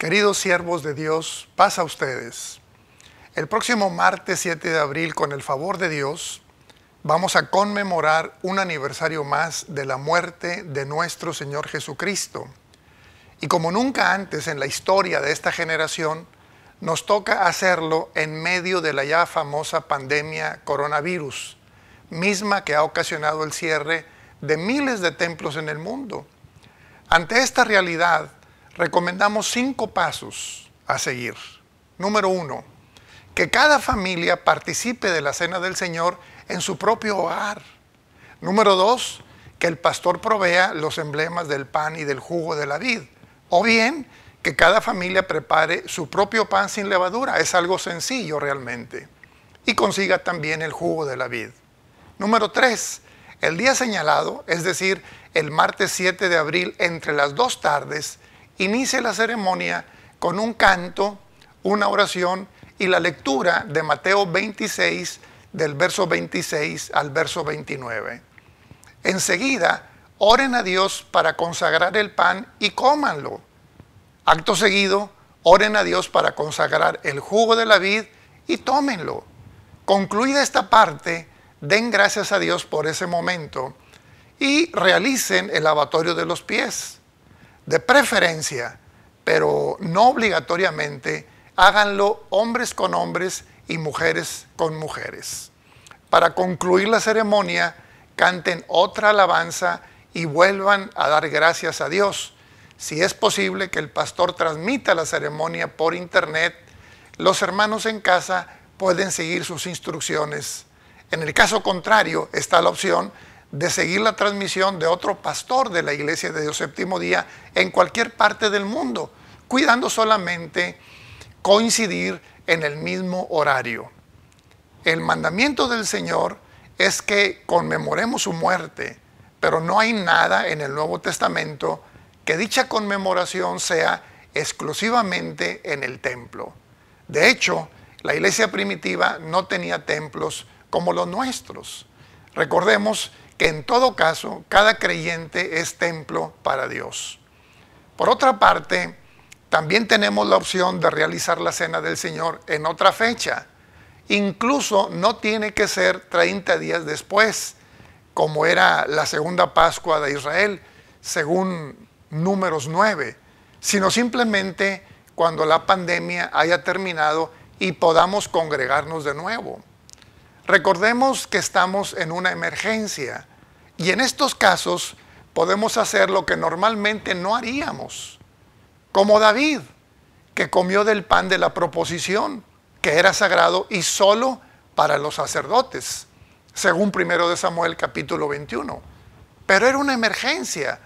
Queridos siervos de Dios, pasa a ustedes. El próximo martes 7 de abril, con el favor de Dios, vamos a conmemorar un aniversario más de la muerte de nuestro Señor Jesucristo. Y como nunca antes en la historia de esta generación, nos toca hacerlo en medio de la ya famosa pandemia coronavirus, misma que ha ocasionado el cierre de miles de templos en el mundo. Ante esta realidad, recomendamos cinco pasos a seguir. Número uno, que cada familia participe de la cena del Señor en su propio hogar. Número dos, que el pastor provea los emblemas del pan y del jugo de la vid. O bien, que cada familia prepare su propio pan sin levadura. Es algo sencillo realmente. Y consiga también el jugo de la vid. Número tres, el día señalado, es decir, el martes 7 de abril entre las dos tardes, inicie la ceremonia con un canto, una oración y la lectura de Mateo 26, del verso 26 al verso 29. Enseguida, oren a Dios para consagrar el pan y cómanlo. Acto seguido, oren a Dios para consagrar el jugo de la vid y tómenlo. Concluida esta parte, den gracias a Dios por ese momento y realicen el lavatorio de los pies de preferencia, pero no obligatoriamente, háganlo hombres con hombres y mujeres con mujeres. Para concluir la ceremonia, canten otra alabanza y vuelvan a dar gracias a Dios. Si es posible que el pastor transmita la ceremonia por internet, los hermanos en casa pueden seguir sus instrucciones. En el caso contrario, está la opción de seguir la transmisión de otro pastor de la Iglesia de Dios Séptimo Día en cualquier parte del mundo, cuidando solamente coincidir en el mismo horario. El mandamiento del Señor es que conmemoremos su muerte, pero no hay nada en el Nuevo Testamento que dicha conmemoración sea exclusivamente en el templo. De hecho, la iglesia primitiva no tenía templos como los nuestros. Recordemos que en todo caso cada creyente es templo para Dios. Por otra parte, también tenemos la opción de realizar la cena del Señor en otra fecha. Incluso no tiene que ser 30 días después, como era la segunda Pascua de Israel, según números 9, sino simplemente cuando la pandemia haya terminado y podamos congregarnos de nuevo. Recordemos que estamos en una emergencia y en estos casos podemos hacer lo que normalmente no haríamos, como David, que comió del pan de la proposición, que era sagrado y solo para los sacerdotes, según 1 de Samuel capítulo 21. Pero era una emergencia.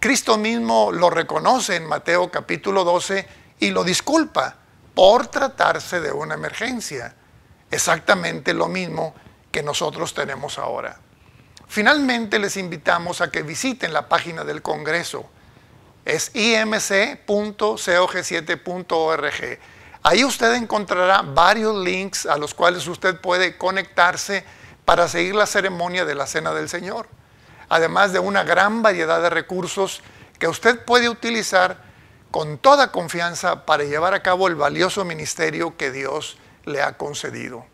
Cristo mismo lo reconoce en Mateo capítulo 12 y lo disculpa por tratarse de una emergencia. Exactamente lo mismo que nosotros tenemos ahora. Finalmente les invitamos a que visiten la página del Congreso. Es imc.cog7.org. Ahí usted encontrará varios links a los cuales usted puede conectarse para seguir la ceremonia de la Cena del Señor. Además de una gran variedad de recursos que usted puede utilizar con toda confianza para llevar a cabo el valioso ministerio que Dios le ha concedido.